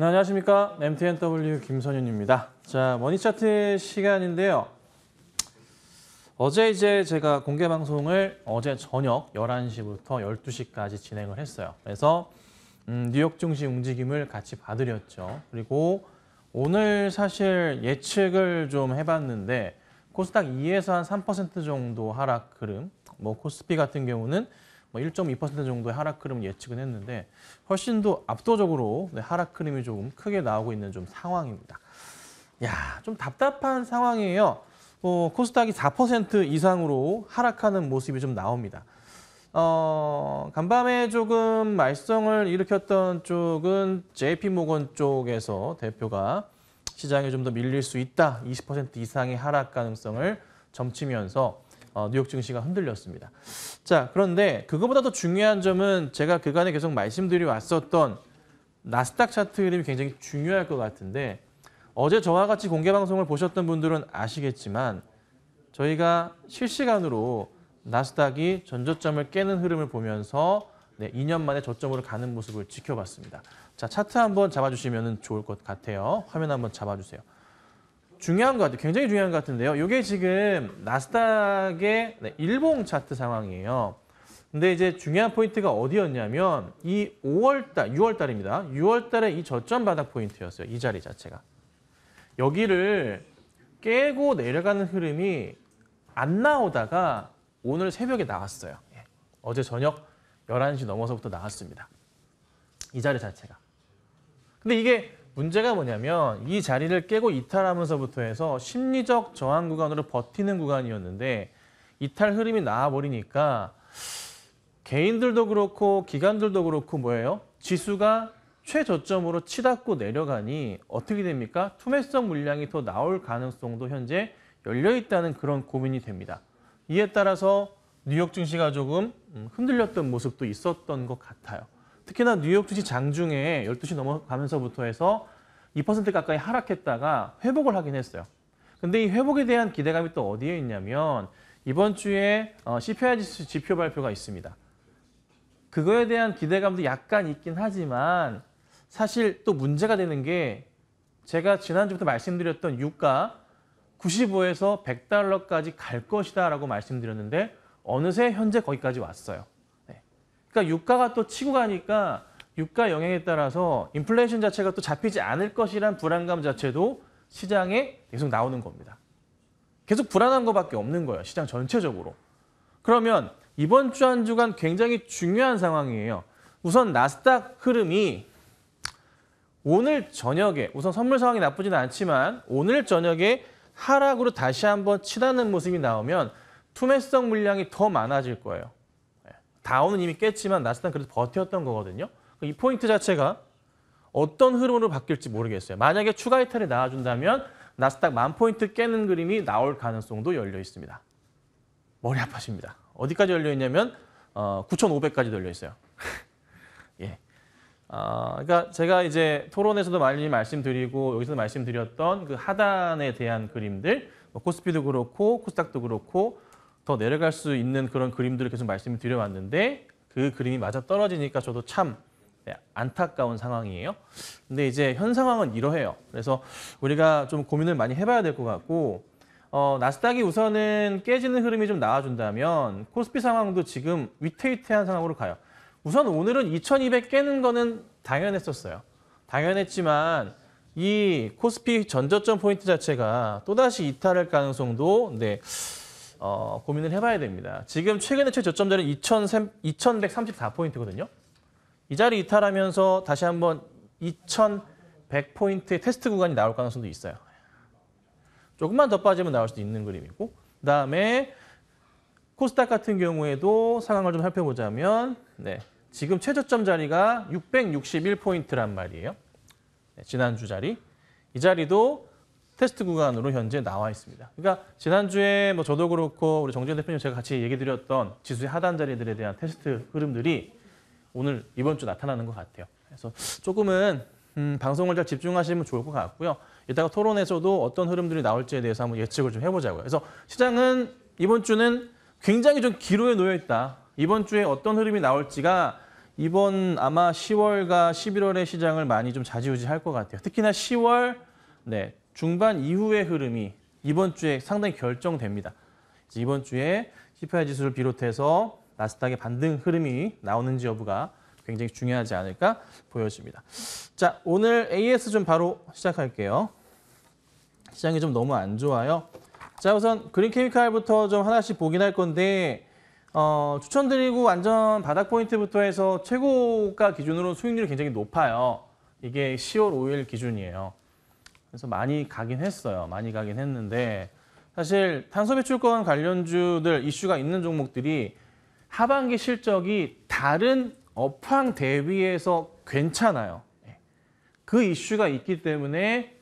네, 안녕하십니까 MTNW 김선윤입니다. 자 머니차트 시간인데요. 어제 이제 제가 공개 방송을 어제 저녁 11시부터 12시까지 진행을 했어요. 그래서 음, 뉴욕 증시 움직임을 같이 봐드렸죠. 그리고 오늘 사실 예측을 좀 해봤는데 코스닥 2에서 한 3% 정도 하락 흐름, 뭐 코스피 같은 경우는 1 뭐 2 정도의 하락 흐름 예측은 했는데 훨씬 더 압도적으로 네, 하락 흐름이 조금 크게 나오고 있는 좀 상황입니다. 야, 좀 답답한 상황이에요. 뭐 코스닥이 4% 이상으로 하락하는 모습이 좀 나옵니다. 어, 간밤에 조금 말썽을 일으켰던 쪽은 JP 모건 쪽에서 대표가 시장에 좀더 밀릴 수 있다. 20% 이상의 하락 가능성을 점치면서 어, 뉴욕 증시가 흔들렸습니다. 자, 그런데 그거보다 더 중요한 점은 제가 그간에 계속 말씀드려 왔었던 나스닥 차트 흐름이 굉장히 중요할 것 같은데 어제 저와 같이 공개 방송을 보셨던 분들은 아시겠지만 저희가 실시간으로 나스닥이 전저점을 깨는 흐름을 보면서 네, 2년 만에 저점으로 가는 모습을 지켜봤습니다. 자, 차트 한번 잡아주시면 좋을 것 같아요. 화면 한번 잡아주세요. 중요한 것 같아요. 굉장히 중요한 것 같은데요. 이게 지금 나스닥의 네, 일봉 차트 상황이에요. 근데 이제 중요한 포인트가 어디였냐면 이 5월달, 6월달입니다. 6월달에 이 저점 바닥 포인트였어요. 이 자리 자체가. 여기를 깨고 내려가는 흐름이 안 나오다가 오늘 새벽에 나왔어요. 예. 어제 저녁 11시 넘어서부터 나왔습니다. 이 자리 자체가. 근데 이게 문제가 뭐냐면 이 자리를 깨고 이탈하면서부터 해서 심리적 저항 구간으로 버티는 구간이었는데 이탈 흐름이 나와버리니까 개인들도 그렇고 기관들도 그렇고 뭐예요? 지수가 최저점으로 치닫고 내려가니 어떻게 됩니까? 투매성 물량이 더 나올 가능성도 현재 열려있다는 그런 고민이 됩니다. 이에 따라서 뉴욕 증시가 조금 음, 흔들렸던 모습도 있었던 것 같아요. 특히나 뉴욕 주시 장중에 12시 넘어가면서부터 해서 2% 가까이 하락했다가 회복을 하긴 했어요. 근데 이 회복에 대한 기대감이 또 어디에 있냐면 이번 주에 CPI 어, 지수 지표 발표가 있습니다. 그거에 대한 기대감도 약간 있긴 하지만 사실 또 문제가 되는 게 제가 지난주부터 말씀드렸던 유가 95에서 100달러까지 갈 것이다 라고 말씀드렸는데 어느새 현재 거기까지 왔어요. 그러니까 유가가 또 치고 가니까 유가 영향에 따라서 인플레이션 자체가 또 잡히지 않을 것이란 불안감 자체도 시장에 계속 나오는 겁니다. 계속 불안한 것밖에 없는 거예요. 시장 전체적으로. 그러면 이번 주 한 주간 굉장히 중요한 상황이에요. 우선 나스닥 흐름이 오늘 저녁에 우선 선물 상황이 나쁘진 않지만 오늘 저녁에 하락으로 다시 한번 치닫는 모습이 나오면 투매성 물량이 더 많아질 거예요. 다운은 이미 깼지만 나스닥 은 그래서 버텼던 거거든요. 이 포인트 자체가 어떤 흐름으로 바뀔지 모르겠어요. 만약에 추가 이탈이 나와준다면 나스닥 만 포인트 깨는 그림이 나올 가능성도 열려 있습니다. 머리 아파집니다. 어디까지 열려 있냐면 어, 9,500까지 열려 있어요. 예. 아, 어, 그러니까 제가 이제 토론에서도 많이 말씀드리고 여기서도 말씀드렸던 그 하단에 대한 그림들, 뭐 코스피도 그렇고 코스닥도 그렇고 더 내려갈 수 있는 그런 그림들을 계속 말씀을 드려왔는데 그 그림이 맞아 떨어지니까 저도 참 네, 안타까운 상황이에요. 근데 이제 현 상황은 이러해요. 그래서 우리가 좀 고민을 많이 해봐야 될 것 같고 어, 나스닥이 우선은 깨지는 흐름이 좀 나와준다면 코스피 상황도 지금 위태위태한 상황으로 가요. 우선 오늘은 2200 깨는 거는 당연했었어요. 당연했지만 이 코스피 전저점 포인트 자체가 또다시 이탈할 가능성도 네, 어, 고민을 해봐야 됩니다. 지금 최근에 최저점자는 2134포인트거든요. 이 자리 이탈하면서 다시 한번 2100포인트의 테스트 구간이 나올 가능성도 있어요. 조금만 더 빠지면 나올 수도 있는 그림이고 그 다음에 코스닥 같은 경우에도 상황을 좀 살펴보자면 네, 지금 최저점 자리가 661포인트란 말이에요. 네, 지난주 자리. 이 자리도 테스트 구간으로 현재 나와 있습니다. 그러니까 지난주에 뭐 저도 그렇고 우리 정재현 대표님 제가 같이 얘기 드렸던 지수의 하단 자리들에 대한 테스트 흐름들이 오늘 이번 주 나타나는 것 같아요. 그래서 조금은 음, 방송을 잘 집중하시면 좋을 것 같고요. 이따가 토론에서도 어떤 흐름들이 나올지에 대해서 한번 예측을 좀 해보자고요. 그래서 시장은 이번 주는 굉장히 좀 기로에 놓여 있다. 이번 주에 어떤 흐름이 나올지가 이번 아마 10월과 11월의 시장을 많이 좀 좌지우지할 것 같아요. 특히나 10월 네, 중반 이후의 흐름이 이번 주에 상당히 결정됩니다. 이번 주에 CPI 지수를 비롯해서 나스닥의 반등 흐름이 나오는지 여부가 굉장히 중요하지 않을까 보여집니다. 자, 오늘 AS 좀 바로 시작할게요. 시장이 좀 너무 안 좋아요. 자, 우선 그린케미칼부터 좀 하나씩 보긴 할 건데 어, 추천드리고 완전 바닥 포인트부터 해서 최고가 기준으로 수익률이 굉장히 높아요. 이게 10월 5일 기준이에요. 그래서 많이 가긴 했어요. 많이 가긴 했는데 사실 탄소 배출권 관련주들 이슈가 있는 종목들이 하반기 실적이 다른 업황 대비해서 괜찮아요. 예. 그 이슈가 있기 때문에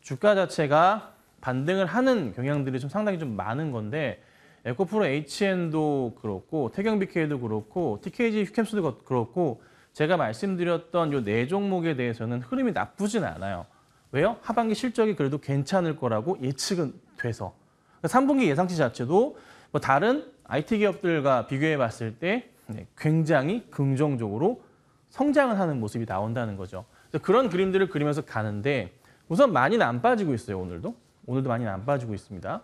주가 자체가 반등을 하는 경향들이 좀 상당히 좀 많은 건데 에코프로 HN도 그렇고 태경BK도 그렇고 TKG 휴캠스도 그렇고 제가 말씀드렸던 요 네 종목에 대해서는 흐름이 나쁘진 않아요. 왜요? 하반기 실적이 그래도 괜찮을 거라고 예측은 돼서. 3분기 그러니까 예상치 자체도 뭐 다른 IT 기업들과 비교해 봤을 때 네, 굉장히 긍정적으로 성장을 하는 모습이 나온다는 거죠. 그런 그림들을 그리면서 가는데 우선 많이는 안 빠지고 있어요, 오늘도. 오늘도 많이는 안 빠지고 있습니다.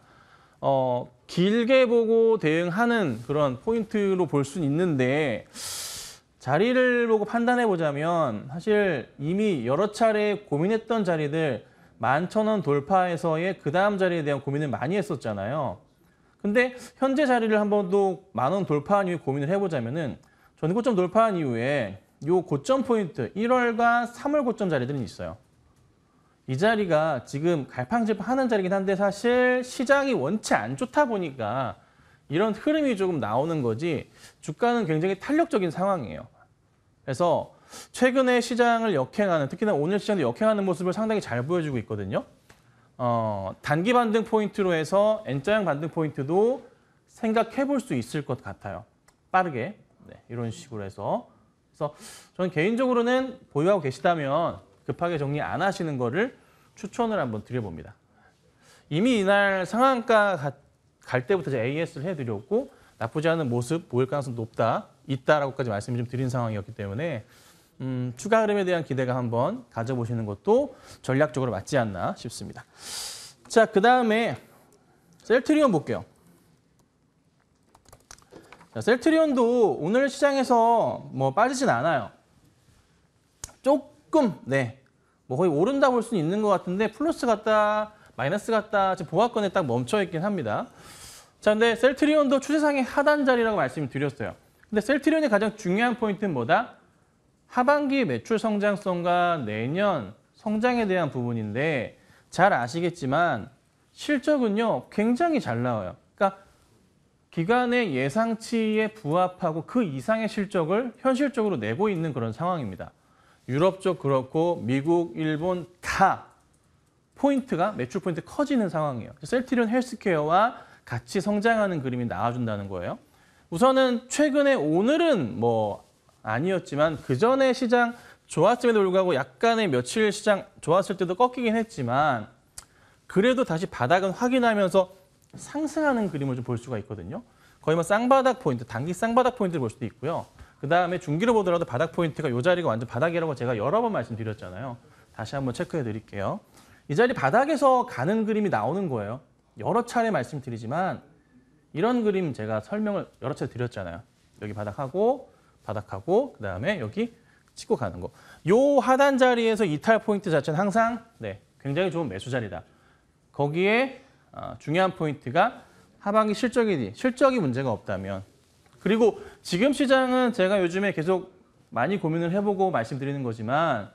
어, 길게 보고 대응하는 그런 포인트로 볼 수는 있는데 자리를 보고 판단해 보자면 사실 이미 여러 차례 고민했던 자리들 만천원 돌파에서의 그 다음 자리에 대한 고민을 많이 했었잖아요. 근데 현재 자리를 한 번도 만원 돌파한 이후에 고민을 해보자면은 전 고점 돌파한 이후에 요 고점 포인트 1월과 3월 고점 자리들은 있어요. 이 자리가 지금 갈팡질팡하는 자리긴 한데 사실 시장이 원체 안 좋다 보니까 이런 흐름이 조금 나오는 거지 주가는 굉장히 탄력적인 상황이에요. 그래서 최근에 시장을 역행하는 특히나 오늘 시장도 역행하는 모습을 상당히 잘 보여주고 있거든요. 어, 단기 반등 포인트로 해서 N자형 반등 포인트도 생각해 볼 수 있을 것 같아요. 빠르게 네, 이런 식으로 해서 그래서 저는 개인적으로는 보유하고 계시다면 급하게 정리 안 하시는 거를 추천을 한번 드려봅니다. 이미 이날 상한가 갈 때부터 AS를 해드렸고 나쁘지 않은 모습 보일 가능성 높다 있다라고까지 말씀을 좀 드린 상황이었기 때문에 음, 추가 흐름에 대한 기대가 한번 가져보시는 것도 전략적으로 맞지 않나 싶습니다. 자, 그 다음에 셀트리온 볼게요. 자, 셀트리온도 오늘 시장에서 뭐 빠지진 않아요. 조금, 네. 뭐 거의 오른다 볼 수는 있는 것 같은데 플러스 같다, 마이너스 같다, 지금 보합권에 딱 멈춰 있긴 합니다. 자, 근데 셀트리온도 추세상의 하단 자리라고 말씀을 드렸어요. 근데 셀트리온이 가장 중요한 포인트는 뭐다? 하반기 매출 성장성과 내년 성장에 대한 부분인데 잘 아시겠지만 실적은요 굉장히 잘 나와요. 그러니까 기간의 예상치에 부합하고 그 이상의 실적을 현실적으로 내고 있는 그런 상황입니다. 유럽 쪽 그렇고 미국, 일본 다 포인트가 매출 포인트 커지는 상황이에요. 셀트리온 헬스케어와 같이 성장하는 그림이 나와준다는 거예요. 우선은 최근에 오늘은 뭐 아니었지만 그 전에 시장 좋았음에도 불구하고 약간의 며칠 시장 좋았을 때도 꺾이긴 했지만 그래도 다시 바닥은 확인하면서 상승하는 그림을 좀 볼 수가 있거든요. 거의 뭐 쌍바닥 포인트, 단기 쌍바닥 포인트를 볼 수도 있고요. 그다음에 중기로 보더라도 바닥 포인트가 이 자리가 완전 바닥이라고 제가 여러 번 말씀드렸잖아요. 다시 한번 체크해 드릴게요. 이 자리 바닥에서 가는 그림이 나오는 거예요. 여러 차례 말씀드리지만 이런 그림 제가 설명을 여러 차례 드렸잖아요. 여기 바닥하고 바닥하고 그 다음에 여기 찍고 가는 거. 요 하단 자리에서 이탈 포인트 자체는 항상 네 굉장히 좋은 매수 자리다. 거기에 어, 중요한 포인트가 하반기 실적이 실적이 문제가 없다면 그리고 지금 시장은 제가 요즘에 계속 많이 고민을 해보고 말씀드리는 거지만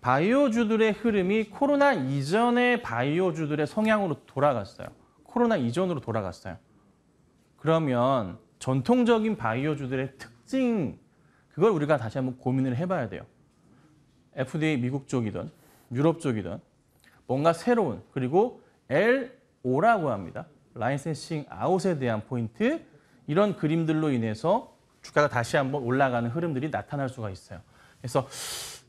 바이오주들의 흐름이 코로나 이전의 바이오주들의 성향으로 돌아갔어요. 코로나 이전으로 돌아갔어요. 그러면 전통적인 바이오주들의 특징 그걸 우리가 다시 한번 고민을 해봐야 돼요. FDA 미국 쪽이든 유럽 쪽이든 뭔가 새로운 그리고 LO라고 합니다. 라이센싱 아웃에 대한 포인트 이런 그림들로 인해서 주가가 다시 한번 올라가는 흐름들이 나타날 수가 있어요. 그래서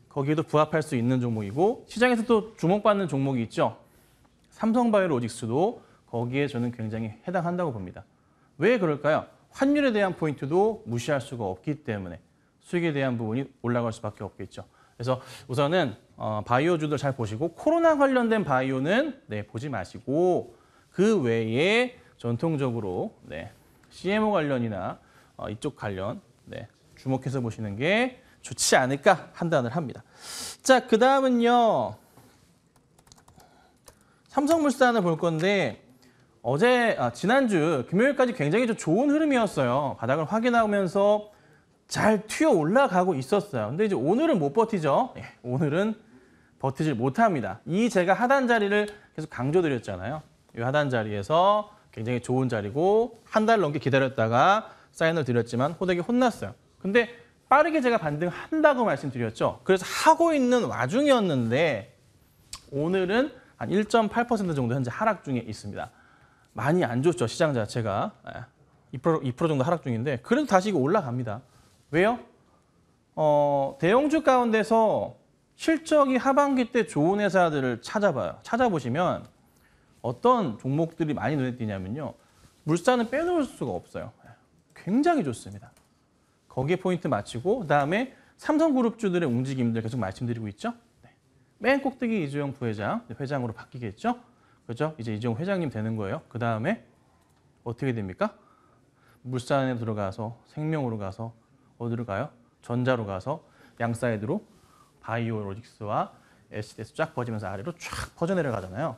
거기에도 부합할 수 있는 종목이고 시장에서 또 주목받는 종목이 있죠. 삼성바이오로직스도 거기에 저는 굉장히 해당한다고 봅니다. 왜 그럴까요? 환율에 대한 포인트도 무시할 수가 없기 때문에 수익에 대한 부분이 올라갈 수밖에 없겠죠. 그래서 우선은 어, 바이오주도 잘 보시고 코로나 관련된 바이오는 네, 보지 마시고 그 외에 전통적으로 네, CMO 관련이나 어, 이쪽 관련 네, 주목해서 보시는 게 좋지 않을까 판단을 합니다. 자, 그 다음은요. 삼성물산을 볼 건데 어제 아, 지난주 금요일까지 굉장히 좀 좋은 흐름이었어요. 바닥을 확인하면서 잘 튀어 올라가고 있었어요. 근데 이제 오늘은 못 버티죠. 예, 오늘은 버티질 못합니다. 이 제가 하단 자리를 계속 강조드렸잖아요. 이 하단 자리에서 굉장히 좋은 자리고 한 달 넘게 기다렸다가 사인을 드렸지만 호되게 혼났어요. 근데 빠르게 제가 반등한다고 말씀드렸죠. 그래서 하고 있는 와중이었는데 오늘은 한 1.8% 정도 현재 하락 중에 있습니다. 많이 안 좋죠. 시장 자체가 2%, 예. 정도 하락 중인데 그래도 다시 올라갑니다. 왜요? 어, 대형주 가운데서 실적이 하반기 때 좋은 회사들을 찾아봐요. 찾아보시면 어떤 종목들이 많이 눈에 띄냐면요. 물산은 빼놓을 수가 없어요. 예. 굉장히 좋습니다. 거기에 포인트 마치고 그다음에 삼성그룹주들의 움직임들 계속 말씀드리고 있죠. 네. 맨 꼭대기 이주영 부회장, 네, 회장으로 바뀌겠죠. 그죠? 이제 이종 회장님 되는 거예요. 그 다음에 어떻게 됩니까? 물산에 들어가서 생명으로 가서 어디로 가요? 전자로 가서 양사이드로 바이오로직스와 SDS 쫙 퍼지면서 아래로 쫙 퍼져내려가잖아요.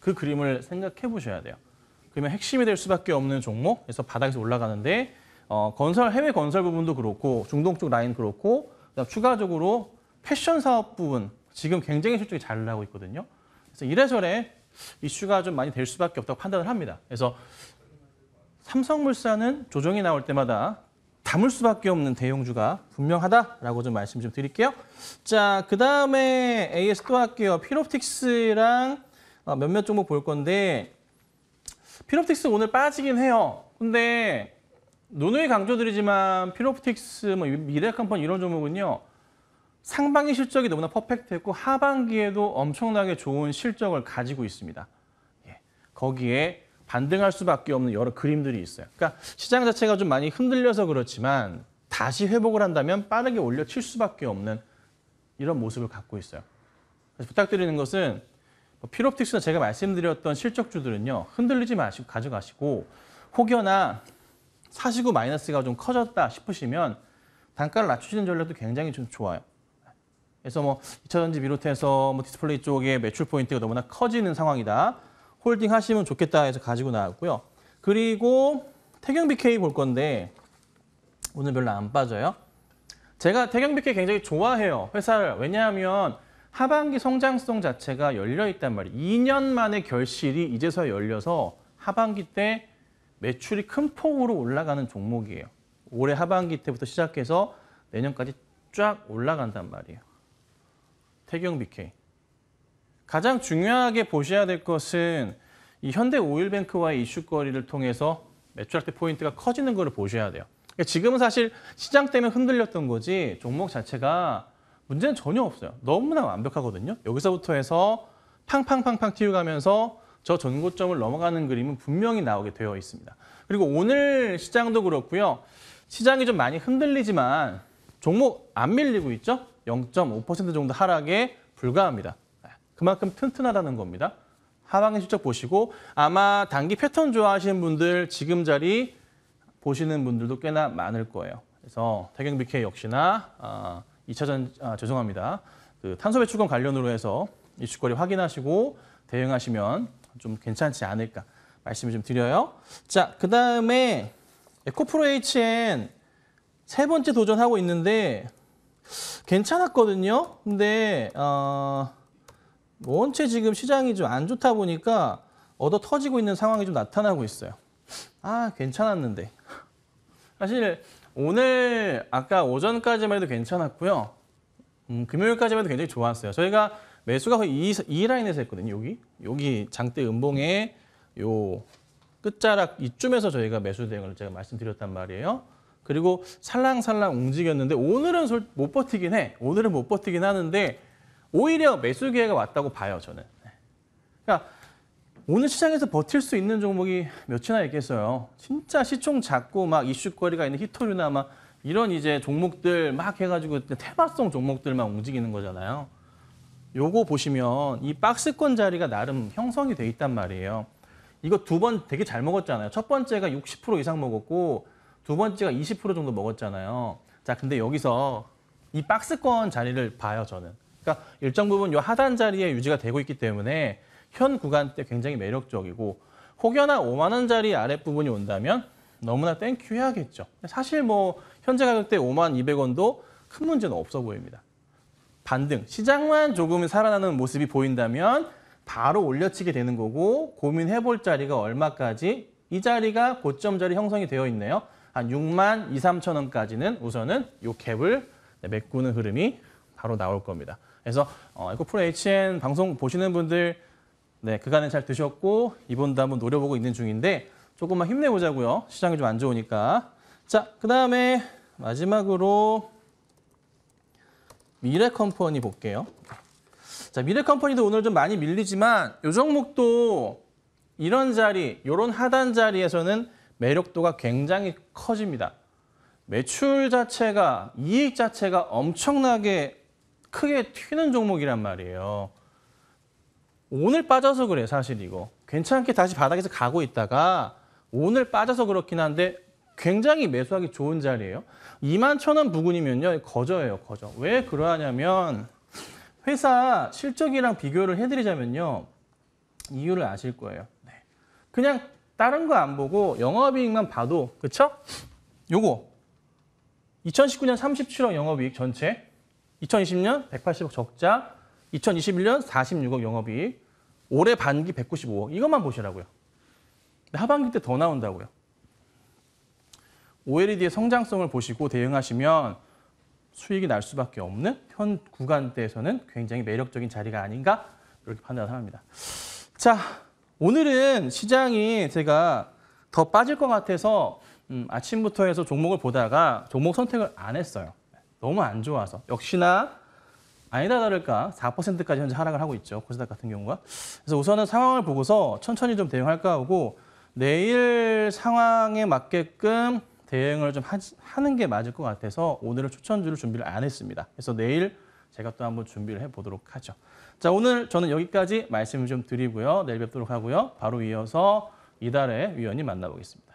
그 그림을 생각해 보셔야 돼요. 그러면 핵심이 될 수밖에 없는 종목에서 바닥에서 올라가는데 어, 건설 해외 건설 부분도 그렇고 중동 쪽 라인 그렇고 그다음 추가적으로 패션 사업 부분 지금 굉장히 실적이 잘 나고 오 있거든요. 그래서 이래저래 이슈가 좀 많이 될 수밖에 없다고 판단을 합니다. 그래서 삼성물산은 조정이 나올 때마다 담을 수밖에 없는 대형주가 분명하다라고 좀 말씀 좀 드릴게요. 자, 그 다음에 AS 또 할게요. 피롭틱스랑 e 어, 몇몇 종목 볼 건데 피롭틱스 e 오늘 빠지긴 해요. 근데 논의 강조드리지만 피롭틱스, e 뭐 미래컴퍼니 이런 종목은요. 상반기 실적이 너무나 퍼펙트했고 하반기에도 엄청나게 좋은 실적을 가지고 있습니다. 예, 거기에 반등할 수밖에 없는 여러 그림들이 있어요. 그러니까 시장 자체가 좀 많이 흔들려서 그렇지만 다시 회복을 한다면 빠르게 올려칠 수밖에 없는 이런 모습을 갖고 있어요. 그래서 부탁드리는 것은 피롭틱스나 뭐 제가 말씀드렸던 실적주들은요. 흔들리지 마시고 가져가시고 혹여나 사시고 마이너스가 좀 커졌다 싶으시면 단가를 낮추시는 전략도 굉장히 좀 좋아요. 그래서 뭐 2차전지 비롯해서 뭐 디스플레이 쪽에 매출 포인트가 너무나 커지는 상황이다. 홀딩 하시면 좋겠다 해서 가지고 나왔고요. 그리고 태경 BK 볼 건데 오늘 별로 안 빠져요. 제가 태경 BK 굉장히 좋아해요. 회사를. 왜냐하면 하반기 성장성 자체가 열려 있단 말이에요. 2년 만에 결실이 이제서 야 열려서 하반기 때 매출이 큰 폭으로 올라가는 종목이에요. 올해 하반기 때부터 시작해서 내년까지 쫙 올라간단 말이에요. 태경 BK. 가장 중요하게 보셔야 될 것은 이 현대 오일뱅크와의 이슈거리를 통해서 매출할 때 포인트가 커지는 것을 보셔야 돼요. 그러니까 지금은 사실 시장 때문에 흔들렸던 거지 종목 자체가 문제는 전혀 없어요. 너무나 완벽하거든요. 여기서부터 해서 팡팡팡팡 튀어가면서 저 전고점을 넘어가는 그림은 분명히 나오게 되어 있습니다. 그리고 오늘 시장도 그렇고요. 시장이 좀 많이 흔들리지만 종목 안 밀리고 있죠? 0.5% 정도 하락에 불과합니다. 네, 그만큼 튼튼하다는 겁니다. 하방의 실적 보시고 아마 단기 패턴 좋아하시는 분들 지금 자리 보시는 분들도 꽤나 많을 거예요. 그래서 태경 BK 역시나 아, 2차전 아, 죄송합니다. 그 탄소 배출권 관련으로 해서 이슈거리 확인하시고 대응하시면 좀 괜찮지 않을까 말씀을 좀 드려요. 자, 그다음에 에코프로 HN 세 번째 도전하고 있는데 괜찮았거든요. 근데 어, 원체 지금 시장이 좀 안 좋다 보니까 얻어 터지고 있는 상황이 좀 나타나고 있어요. 아 괜찮았는데 사실 오늘 아까 오전까지만 해도 괜찮았고요. 음, 금요일까지만 해도 굉장히 좋았어요. 저희가 매수가 거의 이, 2 라인에서 했거든요. 여기 여기 장대 음봉의 요 끝자락 이쯤에서 저희가 매수 대응을 제가 말씀드렸단 말이에요. 그리고 살랑살랑 움직였는데 오늘은 못 버티긴 해. 오늘은 못 버티긴 하는데 오히려 매수 기회가 왔다고 봐요, 저는. 네. 그러니까 오늘 시장에서 버틸 수 있는 종목이 몇이나 있겠어요. 진짜 시총 작고 막 이슈거리가 있는 히토류나 막 이런 이제 종목들 막 해가지고 테마성 종목들만 움직이는 거잖아요. 요거 보시면 이 박스권 자리가 나름 형성이 돼 있단 말이에요. 이거 두 번 되게 잘 먹었잖아요. 첫 번째가 60% 이상 먹었고 두 번째가 20% 정도 먹었잖아요. 자, 근데 여기서 이 박스권 자리를 봐요, 저는. 그러니까 일정 부분 이 하단 자리에 유지가 되고 있기 때문에 현 구간 때 굉장히 매력적이고 혹여나 5만 원짜리 아랫부분이 온다면 너무나 땡큐 해야겠죠. 사실 뭐 현재 가격대 5만 200원도 큰 문제는 없어 보입니다. 반등, 시장만 조금 살아나는 모습이 보인다면 바로 올려치게 되는 거고 고민해볼 자리가 얼마까지 이 자리가 고점 자리 형성이 되어 있네요. 한 6만 2, 3천 원까지는 우선은 이 갭을 네, 메꾸는 흐름이 바로 나올 겁니다. 그래서 어, 에코프로 HN 방송 보시는 분들 네, 그간에 잘 드셨고 이번도 한번 노려보고 있는 중인데 조금만 힘내보자고요. 시장이 좀 안 좋으니까. 자, 그 다음에 마지막으로 미래컴퍼니 볼게요. 자, 미래컴퍼니도 오늘 좀 많이 밀리지만 요 종목도 이런 자리, 요런 하단 자리에서는 매력도가 굉장히 커집니다. 매출 자체가 이익 자체가 엄청나게 크게 튀는 종목이란 말이에요. 오늘 빠져서 그래 사실 이거. 괜찮게 다시 바닥에서 가고 있다가 오늘 빠져서 그렇긴 한데 굉장히 매수하기 좋은 자리예요. 2만 천원 부근이면요. 거저예요, 거저. 왜 그러하냐면 회사 실적이랑 비교를 해드리자면요. 이유를 아실 거예요. 네. 그냥 다른 거 안 보고 영업이익만 봐도 그쵸? 요거 2019년 37억 영업이익 전체 2020년 180억 적자 2021년 46억 영업이익 올해 반기 195억 이것만 보시라고요. 하반기 때 더 나온다고요. OLED의 성장성을 보시고 대응하시면 수익이 날 수밖에 없는 현 구간대에서는 굉장히 매력적인 자리가 아닌가 이렇게 판단을 합니다. 자, 오늘은 시장이 제가 더 빠질 것 같아서 음, 아침부터 해서 종목을 보다가 종목 선택을 안 했어요. 너무 안 좋아서. 역시나 아니다 다를까 4%까지 현재 하락을 하고 있죠. 코스닥 같은 경우가. 그래서 우선은 상황을 보고서 천천히 좀 대응할까 하고 내일 상황에 맞게끔 대응을 좀 하, 하는 게 맞을 것 같아서 오늘은 추천주를 준비를 안 했습니다. 그래서 내일 제가 또 한번 준비를 해보도록 하죠. 자, 오늘 저는 여기까지 말씀을 좀 드리고요. 내일 뵙도록 하고요. 바로 이어서 이달의 위원님 만나보겠습니다.